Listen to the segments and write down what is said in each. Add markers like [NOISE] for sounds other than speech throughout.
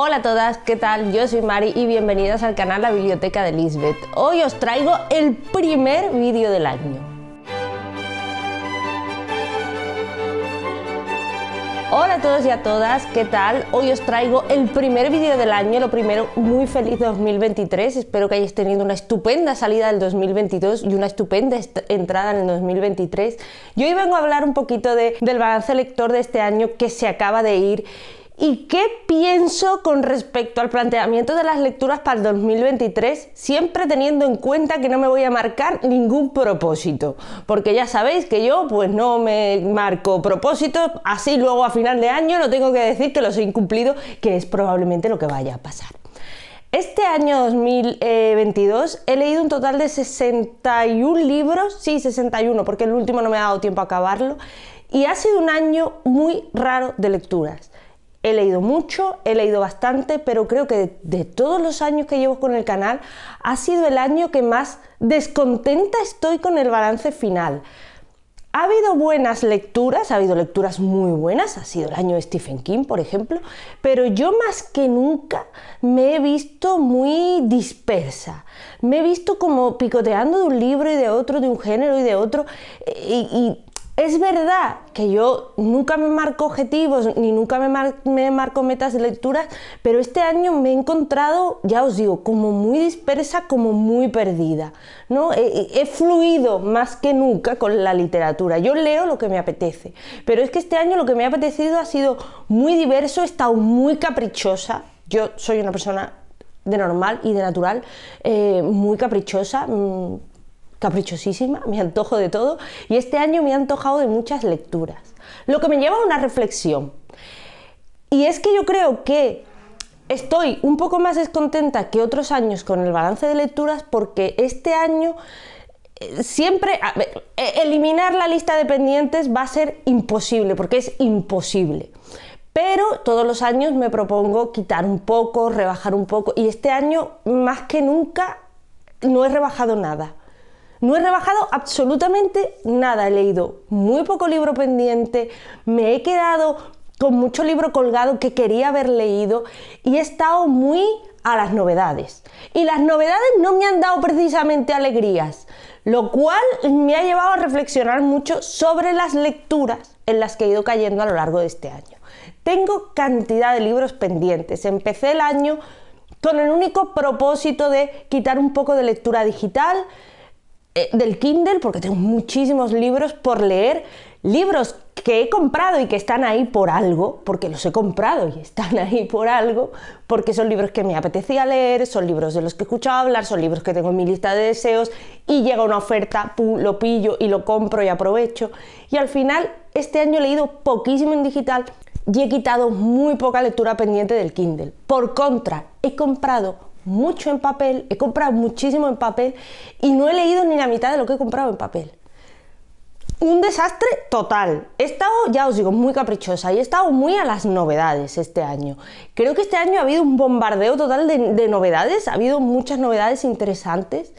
Hola a todas, ¿qué tal? Yo soy Mari y bienvenidas al canal La Biblioteca de Lisbeth. Hoy os traigo el primer vídeo del año. Hola a todos y a todas, ¿qué tal? Hoy os traigo el primer vídeo del año, lo primero, muy feliz 2023, espero que hayáis tenido una estupenda salida del 2022 y una estupenda entrada en el 2023. Yo hoy vengo a hablar un poquito del balance lector de este año que se acaba de ir ¿Y qué pienso con respecto al planteamiento de las lecturas para el 2023? Siempre teniendo en cuenta que no me voy a marcar ningún propósito, porque ya sabéis que yo pues no me marco propósitos, así luego a final de año no tengo que decir que los he incumplido, que es probablemente lo que vaya a pasar. Este año 2022 he leído un total de 61 libros, sí, 61, porque el último no me ha dado tiempo a acabarlo, y ha sido un año muy raro de lecturas. He leído mucho, he leído bastante, pero creo que de, todos los años que llevo con el canal ha sido el año que más descontenta estoy con el balance final. Ha habido buenas lecturas, ha habido lecturas muy buenas, ha sido el año de Stephen King, por ejemplo, pero yo más que nunca me he visto muy dispersa. Me he visto como picoteando de un libro y de otro, de un género y de otro, eh, y es verdad que yo nunca me marco objetivos ni nunca me, marco metas de lectura, pero este año me he encontrado, ya os digo, como muy dispersa, como muy perdida. ¿no? He, fluido más que nunca con la literatura. Yo leo lo que me apetece, pero es que este año lo que me ha apetecido ha sido muy diverso, he estado muy caprichosa. Yo soy una persona de normal y de natural, eh, muy caprichosa. Mm, caprichosísima, me antojo de todo y este año me ha antojado de muchas lecturas. Lo que me lleva a una reflexión. Y es que yo creo que estoy un poco más descontenta que otros años con el balance de lecturas porque este año eh, siempre e, eliminar la lista de pendientes va a ser imposible porque es imposible. Pero todos los años me propongo quitar un poco, rebajar un poco y este año más que nunca no he rebajado nada. No he rebajado absolutamente nada, he leído muy poco libro pendiente, me he quedado con mucho libro colgado que quería haber leído y he estado muy a las novedades. Y las novedades no me han dado precisamente alegrías, lo cual me ha llevado a reflexionar mucho sobre las lecturas en las que he ido cayendo a lo largo de este año. Tengo cantidad de libros pendientes. Empecé el año con el único propósito de quitar un poco de lectura digital, eh, del Kindle porque tengo muchísimos libros por leer, libros que he comprado y que están ahí por algo, porque los he comprado y están [LAUGHS] ahí por algo, porque son libros que me apetecía leer, son libros de los que he escuchado hablar, son libros que tengo en mi lista de deseos y llega una oferta, lo pillo y lo compro y aprovecho. Y al final, este año he leído poquísimo en digital y he quitado muy poca lectura pendiente del Kindle. Por contra, he comprado mucho en papel, he comprado muchísimo en papel y no he leído ni la mitad de lo que he comprado en papel. Un desastre total. He estado, ya os digo, muy caprichosa y he estado muy a las novedades este año. Creo que este año ha habido un bombardeo total de, novedades, ha habido muchas novedades interesantes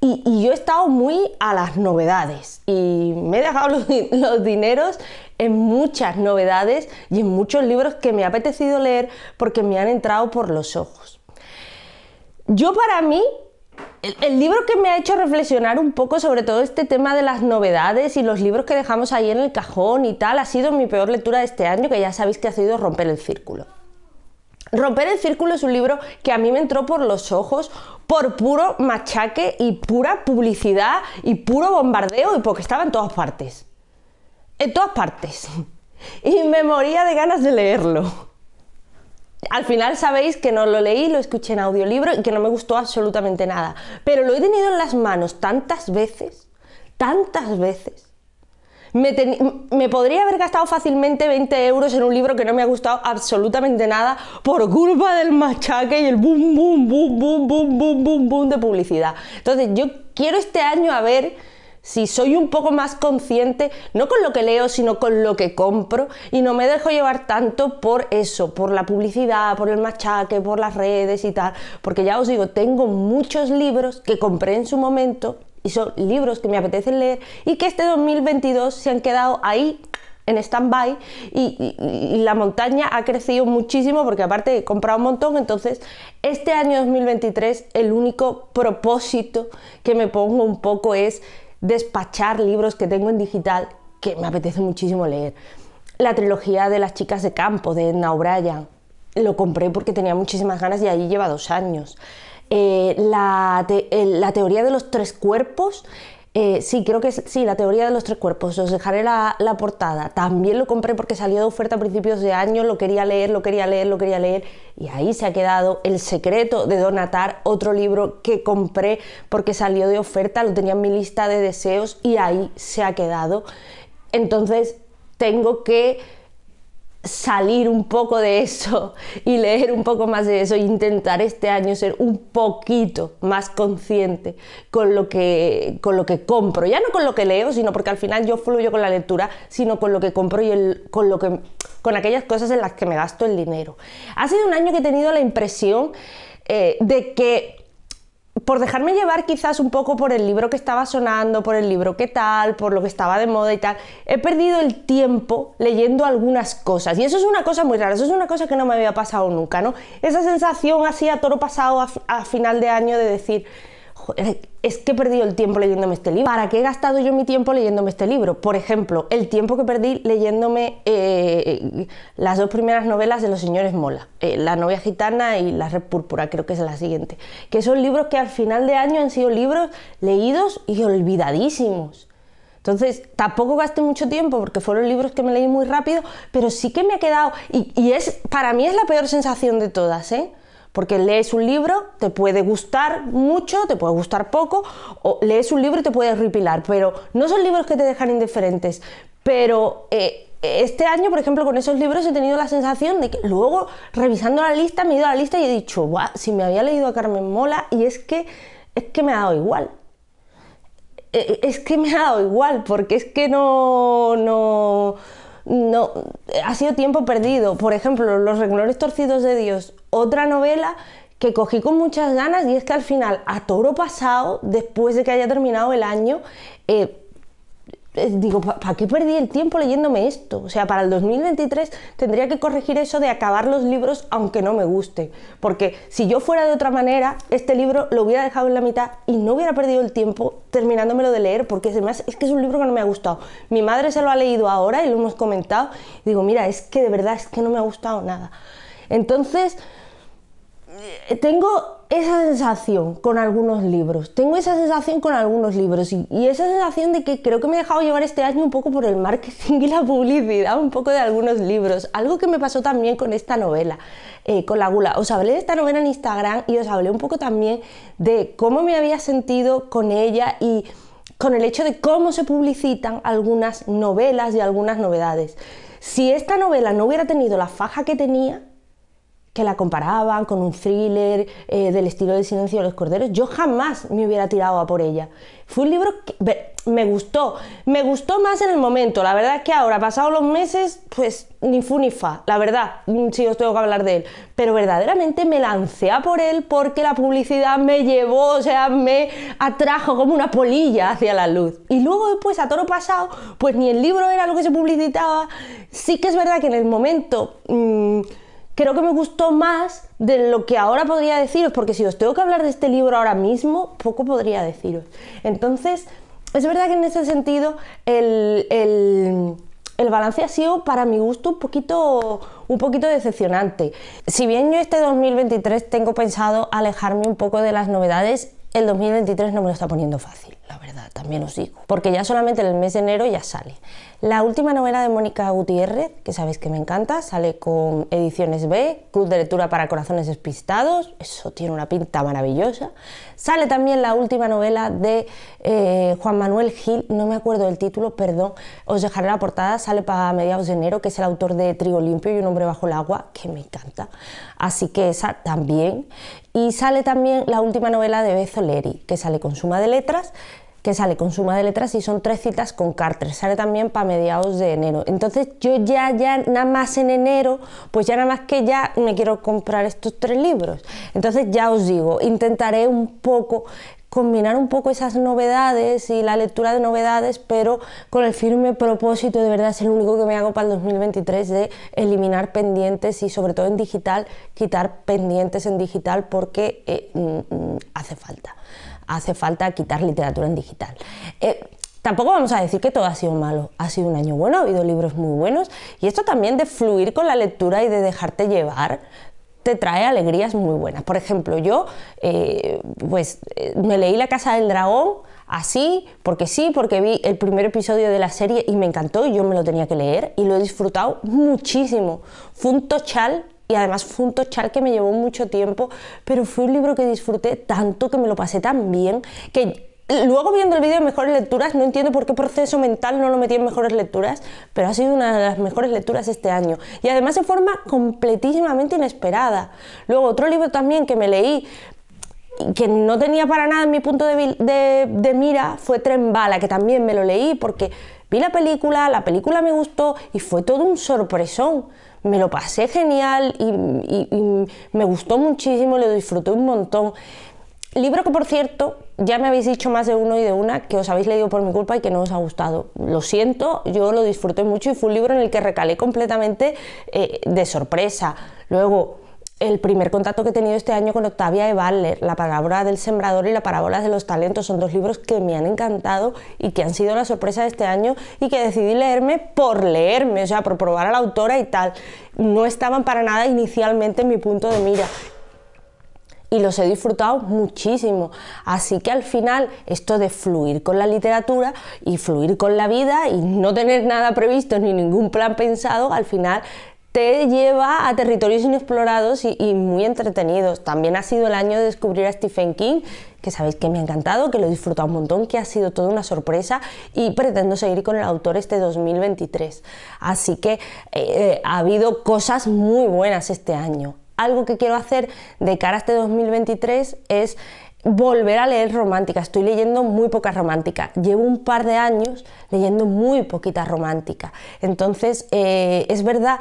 y, yo he estado muy a las novedades y me he dejado [LAUGHS] los, los dineros en muchas novedades y en muchos libros que me ha apetecido leer porque me han entrado por los ojos. Yo para mí, el, libro que me ha hecho reflexionar un poco sobre todo este tema de las novedades y los libros que dejamos ahí en el cajón y tal, ha sido mi peor lectura de este año, que ya sabéis que ha sido Romper el Círculo. Romper el Círculo es un libro que a mí me entró por los ojos por puro machaque y pura publicidad y puro bombardeo y porque estaba en todas partes. En todas partes. [LAUGHS] Y me moría de ganas de leerlo al final sabéis que no lo leí, lo escuché en audiolibro y que no me gustó absolutamente nada. Pero lo he tenido en las manos tantas veces, tantas veces. Me, me, podría haber gastado fácilmente 20 euros en un libro que no me ha gustado absolutamente nada por culpa del machaque y el boom, boom, boom, boom, boom, boom, boom, boom de publicidad. Entonces, yo quiero este año a ver si soy un poco más consciente, no con lo que leo, sino con lo que compro, y no me dejo llevar tanto por eso, por la publicidad, por el machaque, por las redes y tal, porque ya os digo, tengo muchos libros que compré en su momento, y son libros que me apetecen leer, y que este 2022 se han quedado ahí en stand-by y, la montaña ha crecido muchísimo porque aparte he comprado un montón, entonces este año 2023 el único propósito que me pongo un poco es despachar libros que tengo en digital que me apetece muchísimo leer. La trilogía de las chicas de campo de Edna O'Brien. Lo compré porque tenía muchísimas ganas y allí lleva dos años. Eh, la, la teoría de los tres cuerpos eh, sí, creo que sí, la teoría de los tres cuerpos. Os dejaré la, la, portada. También lo compré porque salió de oferta a principios de año, lo quería leer, lo quería leer, lo quería leer. Y ahí se ha quedado El secreto de Donatar, otro libro que compré porque salió de oferta, lo tenía en mi lista de deseos y ahí se ha quedado. Entonces tengo que salir un poco de eso [LAUGHS] y leer un poco más de eso e intentar este año ser un poquito más consciente con lo que con lo que compro ya no con lo que leo sino porque al final yo fluyo con la lectura sino con lo que compro y el, con lo que con aquellas cosas en las que me gasto el dinero ha sido un año que he tenido la impresión eh, de que por dejarme llevar quizás un poco por el libro que estaba sonando, por el libro que tal, por lo que estaba de moda y tal, he perdido el tiempo leyendo algunas cosas. Y eso es una cosa muy rara, eso es una cosa que no me había pasado nunca, ¿no? Esa sensación así a toro pasado a final de año de decir, es que he perdido el tiempo leyéndome este libro. ¿Para qué he gastado yo mi tiempo leyéndome este libro? Por ejemplo, el tiempo que perdí leyéndome eh, las dos primeras novelas de los señores Mola, eh, La novia gitana y La red púrpura, creo que es la siguiente, que son libros que al final de año han sido libros leídos y olvidadísimos. Entonces, tampoco gasté mucho tiempo porque fueron libros que me leí muy rápido, pero sí que me ha quedado, y, es, para mí es la peor sensación de todas, ¿eh? Porque lees un libro, te puede gustar mucho, te puede gustar poco, o lees un libro y te puede repilar, pero no son libros que te dejan indiferentes. Pero eh, este año, por ejemplo, con esos libros he tenido la sensación de que luego, revisando la lista, me he ido a la lista y he dicho, guau, si me había leído a Carmen Mola, y es que, es que me ha dado igual. Eh, es que me ha dado igual, porque es que no, no no ha sido tiempo perdido. Por ejemplo, Los renglones torcidos de Dios, otra novela que cogí con muchas ganas y es que al final, a toro pasado, después de que haya terminado el año, eh, eh, digo, ¿para qué perdí el tiempo leyéndome esto? O sea, para el 2023 tendría que corregir eso de acabar los libros aunque no me guste, porque si yo fuera de otra manera, este libro lo hubiera dejado en la mitad y no hubiera perdido el tiempo terminándomelo de leer, porque además es que es un libro que no me ha gustado. Mi madre se lo ha leído ahora y lo hemos comentado, y digo, mira, es que de verdad es que no me ha gustado nada. Entonces, eh, tengo esa sensación con algunos libros, tengo esa sensación con algunos libros y, esa sensación de que creo que me he dejado llevar este año un poco por el marketing [LAUGHS] y la publicidad, un poco de algunos libros, algo que me pasó también con esta novela, eh, con la gula. Os hablé de esta novela en Instagram y os hablé un poco también de cómo me había sentido con ella y con el hecho de cómo se publicitan algunas novelas y algunas novedades. Si esta novela no hubiera tenido la faja que tenía, que la comparaban con un thriller eh, del estilo de silencio de los corderos, yo jamás me hubiera tirado a por ella. Fue un libro que me gustó, me gustó más en el momento, la verdad es que ahora, pasados los meses, pues ni fu ni fa, la verdad, mm, si os tengo que hablar de él, pero verdaderamente me lancé a por él porque la publicidad me llevó, o sea, me atrajo como una polilla hacia la luz. Y luego después, pues, a lo pasado, pues ni el libro era lo que se publicitaba, sí que es verdad que en el momento... Mm, creo que me gustó más de lo que ahora podría deciros, porque si os tengo que hablar de este libro ahora mismo, poco podría deciros. Entonces, es verdad que en ese sentido el, el balance ha sido para mi gusto poquito, un poquito decepcionante. Si bien yo este 2023 tengo pensado alejarme un poco de las novedades, el 2023 no me lo está poniendo fácil la verdad, también os digo. Porque ya solamente en el mes de enero ya sale. La última novela de Mónica Gutiérrez, que sabéis que me encanta, sale con Ediciones B, Club de Lectura para Corazones Despistados, eso tiene una pinta maravillosa. Sale también la última novela de eh, Juan Manuel Gil, no me acuerdo del título, perdón, os dejaré la portada, sale para mediados de enero, que es el autor de Trigo Limpio y Un Hombre Bajo el Agua, que me encanta. Así que esa también. Y sale también la última novela de Bezoleri, que sale con Suma de Letras, que sale con suma de letras y son tres citas con Carter. Sale también para mediados de enero. Entonces yo ya, ya nada más en enero, pues ya nada más que ya me quiero comprar estos tres libros. Entonces ya os digo, intentaré un poco combinar un poco esas novedades y la lectura de novedades, pero con el firme propósito, de verdad es el único que me hago para el 2023, de eliminar pendientes y sobre todo en digital, quitar pendientes en digital porque eh, mm, mm, hace falta hace falta quitar literatura en digital. Eh, tampoco vamos a decir que todo ha sido malo, ha sido un año bueno, ha habido libros muy buenos y esto también de fluir con la lectura y de dejarte llevar te trae alegrías muy buenas. Por ejemplo, yo eh, pues eh, me leí La Casa del Dragón así, porque sí, porque vi el primer episodio de la serie y me encantó y yo me lo tenía que leer y lo he disfrutado muchísimo. Fue un tochal y además fue un tochal que me llevó mucho tiempo, pero fue un libro que disfruté tanto, que me lo pasé tan bien, que luego viendo el vídeo de mejores lecturas, no entiendo por qué proceso mental no lo metí en mejores lecturas, pero ha sido una de las mejores lecturas este año. Y además de forma completísimamente inesperada. Luego otro libro también que me leí que no tenía para nada en mi punto de, de mira fue Tren Bala, que también me lo leí porque Vi la película, la película me gustó y fue todo un sorpresón. Me lo pasé genial y, me gustó muchísimo, lo disfruté un montón. Libro que, por cierto, ya me habéis dicho más de uno y de una que os habéis leído por mi culpa y que no os ha gustado. Lo siento, yo lo disfruté mucho y fue un libro en el que recalé completamente eh, de sorpresa. Luego, el primer contacto que he tenido este año con Octavia E. La parábola del sembrador y La parábola de los talentos. Son dos libros que me han encantado y que han sido la sorpresa de este año y que decidí leerme por leerme, o sea, por probar a la autora y tal. No estaban para nada inicialmente en mi punto de mira y los he disfrutado muchísimo. Así que al final esto de fluir con la literatura y fluir con la vida y no tener nada previsto ni ningún plan pensado, al final te lleva a territorios inexplorados y, muy entretenidos. También ha sido el año de descubrir a Stephen King, que sabéis que me ha encantado, que lo he disfrutado un montón, que ha sido toda una sorpresa y pretendo seguir con el autor este 2023. Así que eh, eh, ha habido cosas muy buenas este año. Algo que quiero hacer de cara a este 2023 es volver a leer romántica. Estoy leyendo muy poca romántica. Llevo un par de años leyendo muy poquita romántica. Entonces, eh, es verdad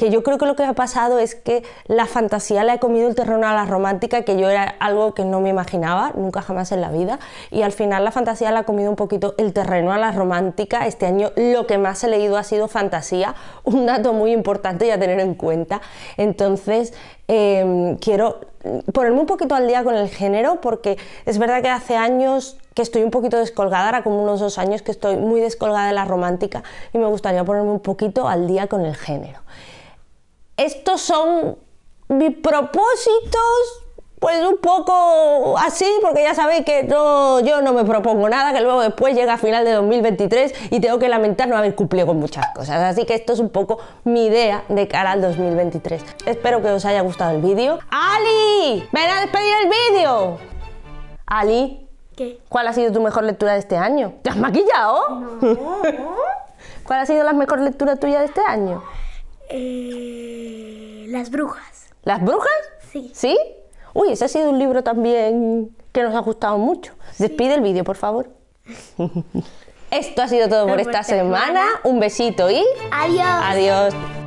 que yo creo que lo que ha pasado es que la fantasía le ha comido el terreno a la romántica, que yo era algo que no me imaginaba, nunca jamás en la vida, y al final la fantasía le ha comido un poquito el terreno a la romántica. Este año lo que más he leído ha sido fantasía, un dato muy importante ya a tener en cuenta. Entonces, em, quiero ponerme un poquito al día con el género, porque es verdad que hace años que estoy un poquito descolgada, ahora como unos dos años que estoy muy descolgada de la romántica y me gustaría ponerme un poquito al día con el género estos son mis propósitos, pues un poco así, porque ya sabéis que yo no me propongo nada, que luego después llega a final de 2023 y tengo que lamentar no haber cumplido con muchas cosas. Así que esto es un poco mi idea de cara al 2023. Espero que os haya gustado el vídeo. ¡Ali! ¡Ven a despedir el vídeo! Ali, ¿Qué? ¿cuál ha sido tu mejor lectura de este año? ¿Te has maquillado? [LAUGHS] ¿Cuál ha sido la mejor lectura tuya de este año? Eh, las brujas. ¿Las brujas? Sí. ¿Sí? Uy, ese ha sido un libro también que nos ha gustado mucho. Despide el vídeo, por favor. [LAUGHS] Esto ha sido todo por, esta semana. semana. Un besito y... Adiós. Adiós.